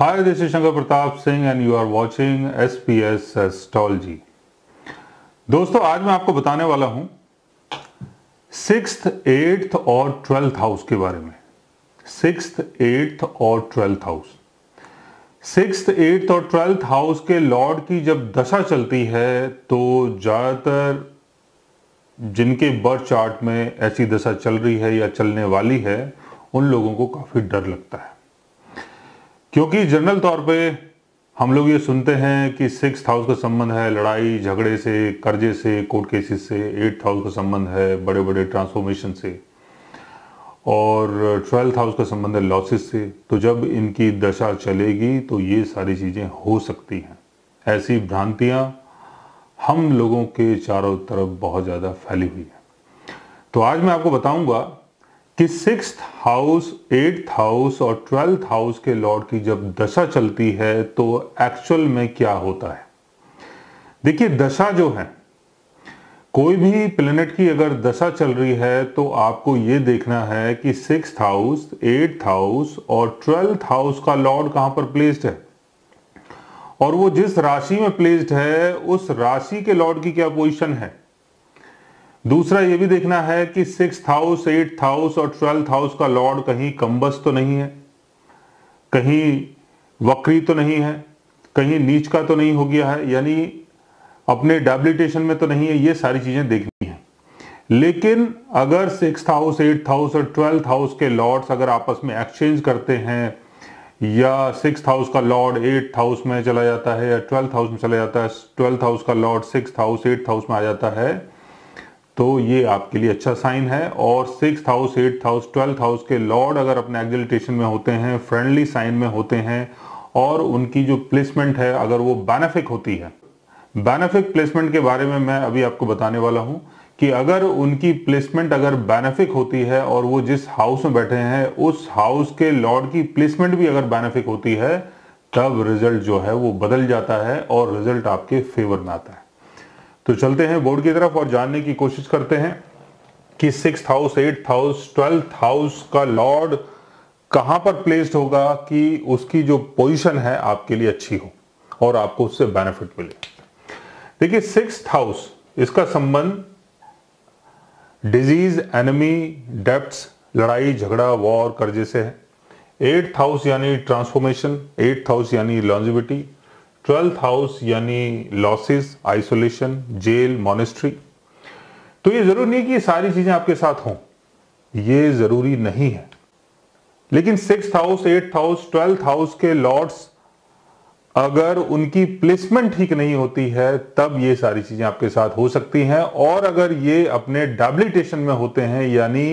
Hi, this is Shankar Pratap Singh and you are watching SPS Astrology. दोस्तों आज मैं आपको बताने वाला हूं सिक्स एट्थ और ट्वेल्थ हाउस के बारे में सिक्स एट्थ और ट्वेल्थ हाउस सिक्स एट्थ और ट्वेल्थ हाउस के लॉर्ड की जब दशा चलती है तो ज़्यादातर जिनके बर्थ चार्ट में ऐसी दशा चल रही है या चलने वाली है उन लोगों को काफ़ी डर लगता है क्योंकि जनरल तौर पे हम लोग ये सुनते हैं कि सिक्स हाउस का संबंध है लड़ाई झगड़े से कर्जे से कोर्ट केसेस से एट्थ हाउस का संबंध है बड़े बड़े ट्रांसफॉर्मेशन से और ट्वेल्थ हाउस का संबंध है लॉसेस से तो जब इनकी दशा चलेगी तो ये सारी चीज़ें हो सकती हैं ऐसी भ्रांतियाँ हम लोगों के चारों तरफ बहुत ज़्यादा फैली हुई हैं तो आज मैं आपको बताऊंगा कि सिक्स हाउस एट्थ हाउस और ट्वेल्थ हाउस के लॉर्ड की जब दशा चलती है तो एक्चुअल में क्या होता है देखिए दशा जो है कोई भी प्लेनेट की अगर दशा चल रही है तो आपको ये देखना है कि सिक्स हाउस एट्थ हाउस और ट्वेल्थ हाउस का लॉर्ड कहां पर प्लेस्ड है और वो जिस राशि में प्लेस्ड है उस राशि के लॉर्ड की क्या पोजिशन है दूसरा ये भी देखना है कि सिक्स हाउस एट हाउस और ट्वेल्थ हाउस का लॉर्ड कहीं कम्बस तो नहीं है कहीं वक्री तो नहीं है कहीं नीच का तो नहीं हो गया है यानी अपने डेबिलिटेशन में तो नहीं है ये सारी चीज़ें देखनी है लेकिन अगर सिक्स हाउस एट हाउस और ट्वेल्थ हाउस के लॉर्ड्स अगर आपस में एक्सचेंज करते हैं या सिक्स हाउस का लॉर्ड एट हाउस में चला जाता है या ट्वेल्थ हाउस में चला जाता है ट्वेल्थ हाउस का lord six house eight house में आ जाता है तो ये आपके लिए अच्छा साइन है और six house eighth house twelfth house के लॉर्ड अगर अपने एग्जिलिटेशन में होते हैं फ्रेंडली साइन में होते हैं और उनकी जो प्लेसमेंट है अगर वो बेनिफिक होती है बेनिफिक प्लेसमेंट के बारे में मैं अभी आपको बताने वाला हूं कि अगर उनकी प्लेसमेंट अगर बेनिफिक होती है और वो जिस हाउस में बैठे हैं उस हाउस के लॉर्ड की प्लेसमेंट भी अगर बेनिफिक होती है तब रिजल्ट जो है वो बदल जाता है और रिजल्ट आपके फेवर में आता है तो चलते हैं बोर्ड की तरफ और जानने की कोशिश करते हैं कि six house eighth house twelfth house का लॉर्ड कहां पर प्लेस्ड होगा कि उसकी जो पोजीशन है आपके लिए अच्छी हो और आपको उससे बेनिफिट मिले देखिए सिक्स हाउस इसका संबंध डिजीज एनिमी डेप्थ लड़ाई झगड़ा वॉर कर्जे से है एट्थ हाउस यानी ट्रांसफॉर्मेशन एट्थ हाउस यानी लॉन्जिविटी ट्वेल्थ हाउस यानी लॉसेस आइसोलेशन जेल मॉनेस्ट्री तो ये जरूरी नहीं कि ये सारी चीजें आपके साथ हों ये जरूरी नहीं है लेकिन six house eighth house twelfth house के लॉर्ड्स अगर उनकी प्लेसमेंट ठीक नहीं होती है तब ये सारी चीजें आपके साथ हो सकती हैं और अगर ये अपने डेबिलिटेशन में होते हैं यानी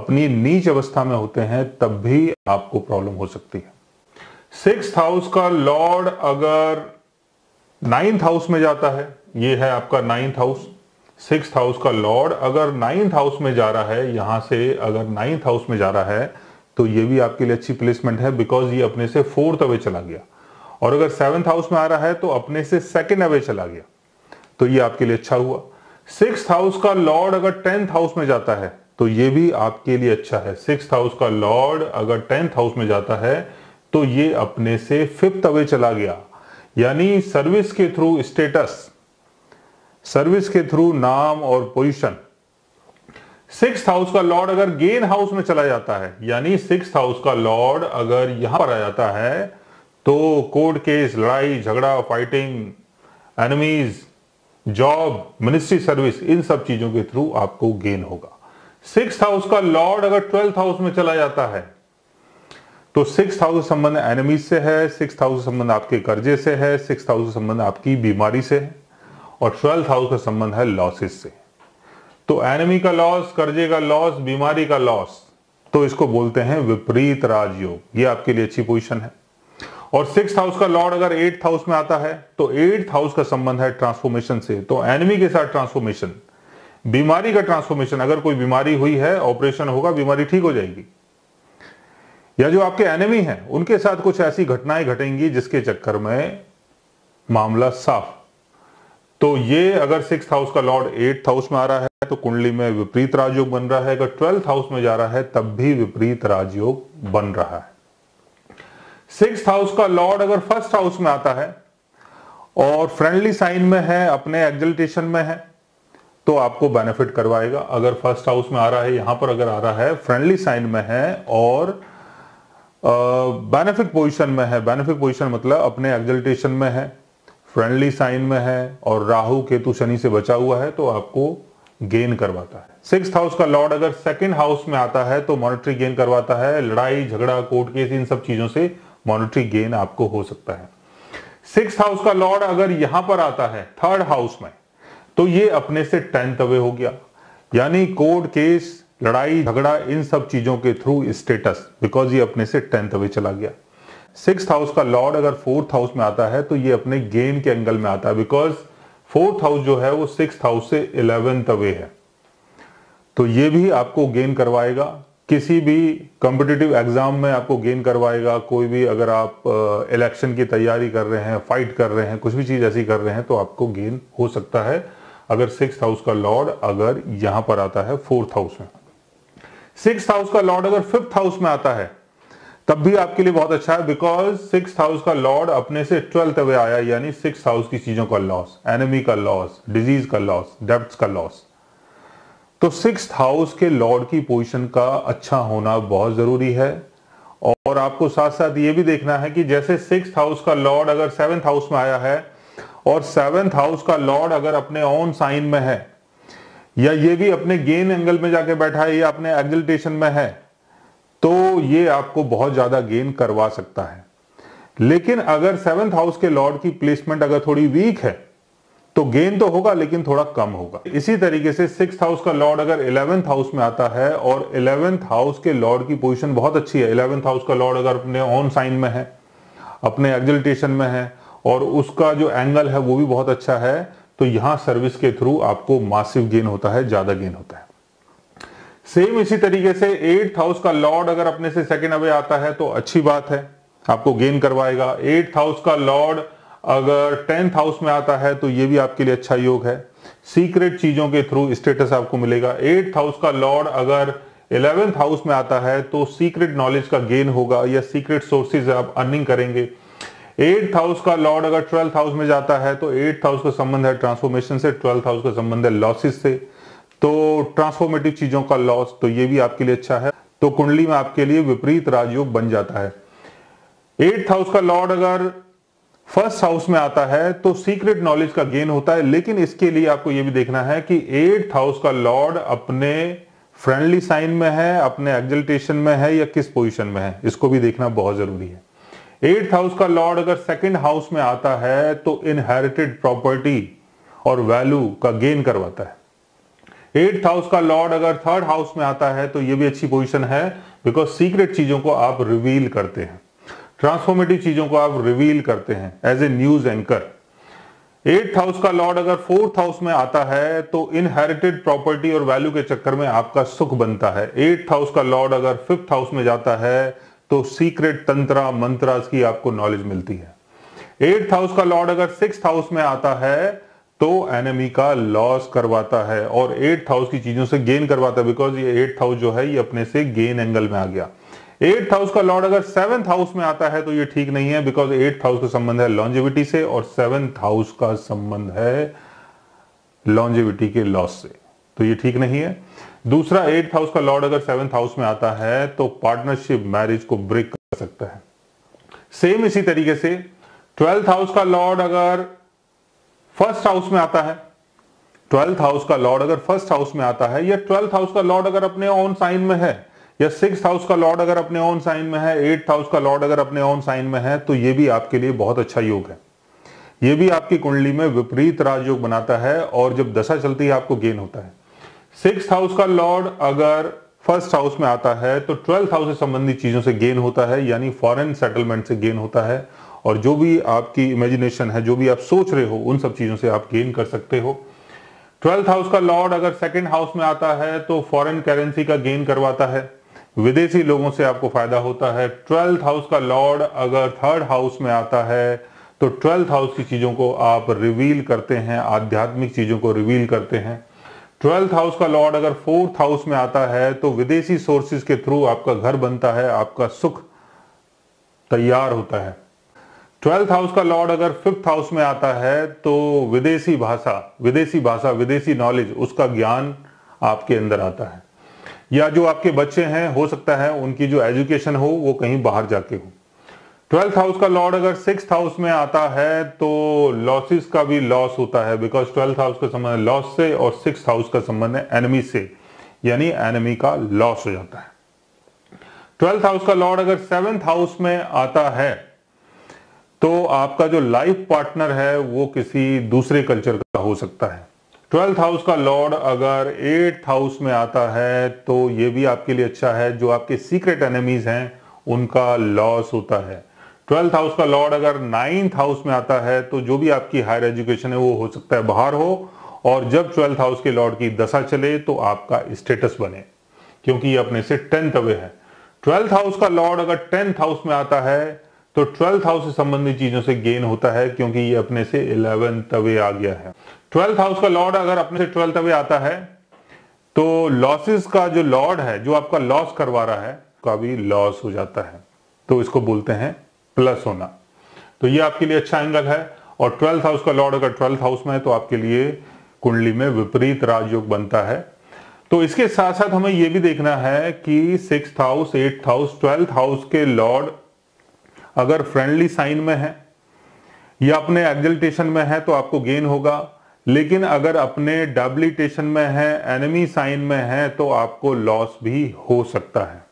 अपनी नीच अवस्था में होते हैं तब भी आपको प्रॉब्लम हो सकती है सिक्स हाउस का लॉर्ड अगर नाइन्थ हाउस में जाता है ये है आपका नाइन्थ हाउस सिक्स हाउस का लॉर्ड अगर नाइन्थ हाउस में जा रहा है यहां से अगर नाइन्थ हाउस में जा रहा है तो ये भी आपके लिए अच्छी प्लेसमेंट है बिकॉज ये अपने से फोर्थ अवे चला गया और अगर सेवन्थ हाउस में आ रहा है तो अपने से सेकेंड अवे चला गया तो ये आपके लिए अच्छा हुआ सिक्स हाउस का लॉर्ड अगर टेंथ हाउस में जाता है तो ये भी आपके लिए अच्छा है सिक्स हाउस का लॉर्ड अगर टेंथ हाउस में जाता है तो ये अपने से फिफ्थ अवे चला गया यानी सर्विस के थ्रू स्टेटस सर्विस के थ्रू नाम और पोजीशन सिक्स हाउस का लॉर्ड अगर गेन हाउस में चला जाता है यानी सिक्स हाउस का लॉर्ड अगर यहां पर आ जाता है तो कोर्ट केस लड़ाई झगड़ा fighting enemies job ministry service इन सब चीजों के थ्रू आपको गेन होगा सिक्स हाउस का लॉर्ड अगर ट्वेल्थ हाउस में चला जाता है तो सिक्स हाउस संबंध एनिमीज से है सिक्स हाउस संबंध आपके कर्जे से है सिक्स हाउस संबंध आपकी बीमारी से है और ट्वेल्थ हाउस का संबंध है लॉसेस से तो एनिमी का लॉस कर्जे का लॉस बीमारी का लॉस तो इसको बोलते हैं विपरीत राजयोग ये आपके लिए अच्छी पोजिशन है और सिक्स हाउस का लॉर्ड अगर एट्थ हाउस में आता है तो एट्थ हाउस का संबंध है ट्रांसफॉर्मेशन से तो एनिमी के साथ ट्रांसफॉर्मेशन बीमारी का ट्रांसफॉर्मेशन अगर कोई बीमारी हुई है ऑपरेशन होगा बीमारी ठीक हो जाएगी या जो आपके एनिमी हैं उनके साथ कुछ ऐसी घटनाएं घटेंगी जिसके चक्कर में मामला साफ तो ये अगर सिक्स हाउस का लॉर्ड एट्थ हाउस में आ रहा है तो कुंडली में विपरीत राजयोग बन रहा है अगर ट्वेल्थ हाउस में जा रहा है तब भी विपरीत राजयोग बन रहा है सिक्स हाउस का लॉर्ड अगर फर्स्ट हाउस में आता है और फ्रेंडली साइन में है अपने एग्जल्टेशन में है तो आपको बेनिफिट करवाएगा अगर फर्स्ट हाउस में आ रहा है यहां पर अगर आ रहा है फ्रेंडली साइन में है और बेनिफिट पोजीशन में है बेनिफिट पोजीशन मतलब अपने एग्जल्टेशन में है फ्रेंडली साइन में है और राहु केतु शनि से बचा हुआ है तो आपको गेन करवाता है सिक्स हाउस का लॉर्ड अगर सेकंड हाउस में आता है तो मॉनेटरी गेन करवाता है लड़ाई झगड़ा कोर्ट केस इन सब चीजों से मॉनेटरी गेन आपको हो सकता है सिक्स हाउस का लॉर्ड अगर यहां पर आता है थर्ड हाउस में तो ये अपने से टेंथ अवे हो गया यानी कोर्ट केस लड़ाई झगड़ा इन सब चीज़ों के थ्रू स्टेटस बिकॉज ये अपने से टेंथ अवे चला गया सिक्स हाउस का लॉर्ड अगर फोर्थ हाउस में आता है तो ये अपने गेन के एंगल में आता है बिकॉज फोर्थ हाउस जो है वो सिक्स हाउस से इलेवेंथ अवे है तो ये भी आपको गेन करवाएगा किसी भी कॉम्पिटिटिव एग्जाम में आपको गेन करवाएगा कोई भी अगर आप इलेक्शन की तैयारी कर रहे हैं फाइट कर रहे हैं कुछ भी चीज़ ऐसी कर रहे हैं तो आपको गेन हो सकता है अगर सिक्स हाउस का लॉर्ड अगर यहां पर आता है फोर्थ हाउस में सिक्स हाउस का लॉर्ड अगर फिफ्थ हाउस में आता है तब भी आपके लिए बहुत अच्छा है बिकॉज सिक्स हाउस का लॉर्ड अपने से ट्वेल्थ अवे आया यानी सिक्स हाउस की चीजों का लॉस एनिमी का लॉस डिजीज का लॉस डेप्थ का लॉस तो सिक्स हाउस के लॉर्ड की पोजीशन का अच्छा होना बहुत जरूरी है और आपको साथ साथ ये भी देखना है कि जैसे सिक्स हाउस का लॉर्ड अगर सेवेंथ हाउस में आया है और सेवेंथ हाउस का लॉर्ड अगर अपने ओन साइन में है या ये भी अपने गेन एंगल में जाके बैठा है या अपने एक्जल्टेशन में है तो ये आपको बहुत ज्यादा गेन करवा सकता है लेकिन अगर सेवेंथ हाउस के लॉर्ड की प्लेसमेंट अगर थोड़ी वीक है तो गेन तो होगा लेकिन थोड़ा कम होगा इसी तरीके से सिक्स हाउस का लॉर्ड अगर इलेवेंथ हाउस में आता है और इलेवेंथ हाउस के लॉर्ड की पोजीशन बहुत अच्छी है इलेवेंथ हाउस का लॉर्ड अगर अपने ऑन साइन में है अपने एक्जल्टेशन में है और उसका जो एंगल है वो भी बहुत अच्छा है तो यहां सर्विस के थ्रू आपको मासिव गेन होता है ज्यादा गेन होता है सेम इसी तरीके से एट्थ हाउस का लॉर्ड अगर अपने से सेकेंड अवे आता है तो अच्छी बात है आपको गेन करवाएगा एट्थ हाउस का लॉर्ड अगर टेंथ हाउस में आता है तो ये भी आपके लिए अच्छा योग है सीक्रेट चीजों के थ्रू स्टेटस आपको मिलेगा एट्थ हाउस का लॉर्ड अगर इलेवेंथ हाउस में आता है तो सीक्रेट नॉलेज का गेन होगा या सीक्रेट सोर्सेज आप अर्निंग करेंगे एट हाउस का लॉर्ड अगर ट्वेल्थ हाउस में जाता है तो एट हाउस का संबंध है ट्रांसफॉर्मेशन से ट्वेल्थ हाउस का संबंध है लॉसेस से तो ट्रांसफॉर्मेटिव चीजों का लॉस तो ये भी आपके लिए अच्छा है तो कुंडली में आपके लिए विपरीत राजयोग बन जाता है एट्थ हाउस का लॉर्ड अगर फर्स्ट हाउस में आता है तो सीक्रेट नॉलेज का गेन होता है लेकिन इसके लिए आपको यह भी देखना है कि एट्थ हाउस का लॉर्ड अपने फ्रेंडली साइन में है अपने एग्जल्टेशन में है या किस पोजीशन में है इसको भी देखना बहुत जरूरी है एट्थ हाउस का लॉर्ड अगर सेकंड हाउस में आता है तो इनहेरिटेड प्रॉपर्टी और वैल्यू का गेन करवाता है एट्थ हाउस का लॉर्ड अगर थर्ड हाउस में आता है तो यह भी अच्छी पोजिशन है बिकॉज सीक्रेट चीजों को आप रिवील करते हैं ट्रांसफॉर्मेटिव चीजों को आप रिवील करते हैं as a news anchor eighth house का लॉर्ड अगर फोर्थ हाउस में आता है तो इनहेरिटेड प्रॉपर्टी और वैल्यू के चक्कर में आपका सुख बनता है एट्थ हाउस का लॉर्ड अगर फिफ्थ हाउस में जाता है तो सीक्रेट तंत्रा मंत्रास की आपको नॉलेज मिलती है एट्थ हाउस का लॉर्ड अगर सिक्स हाउस में आता है तो एनमी का लॉस करवाता है और एट्थ हाउस की चीजों से गेन करवाता है बिकॉज ये एट्थ हाउस जो है ये अपने से गेन एंगल में आ गया एट्थ हाउस का लॉर्ड अगर सेवंथ हाउस में आता है तो ये ठीक नहीं है बिकॉज एट्थ हाउस का संबंध है लॉन्जिविटी से और सेवंथ हाउस का संबंध है लॉन्जिविटी के लॉस से तो ये ठीक नहीं है दूसरा एट्थ हाउस का लॉर्ड अगर सेवेंथ हाउस में आता है तो पार्टनरशिप मैरिज को ब्रेक कर सकता है सेम इसी तरीके से ट्वेल्थ हाउस का लॉर्ड अगर फर्स्ट हाउस में आता है ट्वेल्थ हाउस का लॉर्ड अगर फर्स्ट हाउस में आता है या ट्वेल्थ हाउस का लॉर्ड अगर अपने ऑन साइन में है या सिक्स हाउस का लॉर्ड अगर अपने ऑन साइन में है एट्थ हाउस का लॉर्ड अगर अपने ऑन साइन में है तो ये भी आपके लिए बहुत अच्छा योग है ये भी आपकी कुंडली में विपरीत राजयोग बनाता है और जब दशा चलती है आपको गेन होता है सिक्स हाउस का लॉर्ड अगर फर्स्ट हाउस में आता है तो ट्वेल्थ हाउस से संबंधित चीजों से गेन होता है यानी फॉरेन सेटलमेंट से गेन होता है और जो भी आपकी इमेजिनेशन है जो भी आप सोच रहे हो उन सब चीजों से आप गेन कर सकते हो ट्वेल्थ हाउस का लॉर्ड अगर सेकेंड हाउस में आता है तो फॉरेन करेंसी का गेन करवाता है विदेशी लोगों से आपको फायदा होता है ट्वेल्थ हाउस का लॉर्ड अगर थर्ड हाउस में आता है तो ट्वेल्थ हाउस की चीजों को आप रिवील करते हैं आध्यात्मिक चीजों को रिवील करते हैं ट्वेल्थ हाउस का लॉर्ड अगर फोर्थ हाउस में आता है तो विदेशी सोर्सेज के थ्रू आपका घर बनता है आपका सुख तैयार होता है ट्वेल्थ हाउस का लॉर्ड अगर फिफ्थ हाउस में आता है तो विदेशी भाषा विदेशी भाषा विदेशी नॉलेज उसका ज्ञान आपके अंदर आता है या जो आपके बच्चे हैं हो सकता है उनकी जो एजुकेशन हो वो कहीं बाहर जाके हो ट्वेल्थ हाउस का लॉर्ड अगर सिक्स हाउस में आता है तो लॉसेस का भी लॉस होता है बिकॉज ट्वेल्थ हाउस का संबंध है लॉस से और सिक्स हाउस का संबंध है एनमी से यानी एनमी का लॉस हो जाता है ट्वेल्थ हाउस का लॉर्ड अगर सेवेंथ हाउस में आता है तो आपका जो लाइफ पार्टनर है वो किसी दूसरे कल्चर का हो सकता है ट्वेल्थ हाउस का लॉर्ड अगर एट्थ हाउस में आता है तो ये भी आपके लिए अच्छा है जो आपके सीक्रेट एनिमीज हैं उनका लॉस होता है ट्वेल्थ हाउस का लॉर्ड अगर नाइन्थ हाउस में आता है तो जो भी आपकी हायर एजुकेशन है वो हो सकता है बाहर हो और जब ट्वेल्थ हाउस के लॉर्ड की दशा चले तो आपका स्टेटस बने क्योंकि ये अपने से टेंथ अवे है ट्वेल्थ हाउस का लॉर्ड अगर टेंथ हाउस में आता है तो ट्वेल्थ हाउस से संबंधित चीजों से गेन होता है क्योंकि ये अपने से इलेवेंथ अवे आ गया है ट्वेल्थ हाउस का लॉर्ड अगर अपने से ट्वेल्थ अवे आता है तो लॉसेस का जो लॉर्ड है जो आपका लॉस करवा रहा है का भी लॉस हो जाता है तो इसको बोलते हैं प्लस होना तो ये आपके लिए अच्छा एंगल है और ट्वेल्थ हाउस का लॉर्ड अगर ट्वेल्थ हाउस में है तो आपके लिए कुंडली में विपरीत राजयोग बनता है तो इसके साथ साथ हमें यह भी देखना है कि six house eighth house twelfth house के लॉर्ड अगर फ्रेंडली साइन में है या अपने एग्जल्टेशन में है तो आपको गेन होगा लेकिन अगर अपने डेबिलिटेशन में है एनिमी साइन में है तो आपको लॉस भी हो सकता है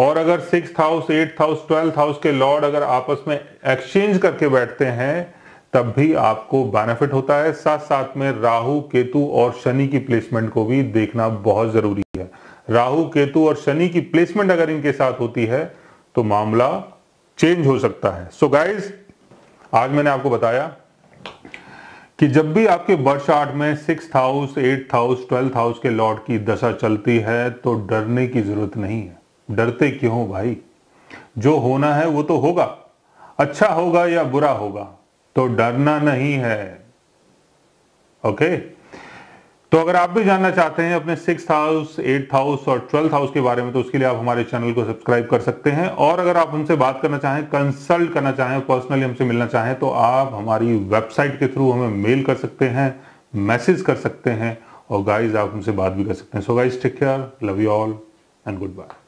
और अगर six house eighth house twelfth house के लॉर्ड अगर आपस में एक्सचेंज करके बैठते हैं तब भी आपको बेनिफिट होता है साथ साथ में राहु केतु और शनि की प्लेसमेंट को भी देखना बहुत जरूरी है राहु केतु और शनि की प्लेसमेंट अगर इनके साथ होती है तो मामला चेंज हो सकता है सो so गाइज आज मैंने आपको बताया कि जब भी आपके वर्ष आठ में six house eighth house twelfth house के लॉर्ड की दशा चलती है तो डरने की जरूरत नहीं है डरते क्यों भाई जो होना है वो तो होगा अच्छा होगा या बुरा होगा तो डरना नहीं है ओके तो अगर आप भी जानना चाहते हैं अपने सिक्स हाउस एट हाउस और ट्वेल्थ हाउस के बारे में तो उसके लिए आप हमारे चैनल को सब्सक्राइब कर सकते हैं और अगर आप हमसे बात करना चाहें कंसल्ट करना चाहें पर्सनली हमसे मिलना चाहें तो आप हमारी वेबसाइट के थ्रू हमें मेल कर सकते हैं मैसेज कर सकते हैं और गाइज आप हमसे बात भी कर सकते हैं so guys take care love you all and good bye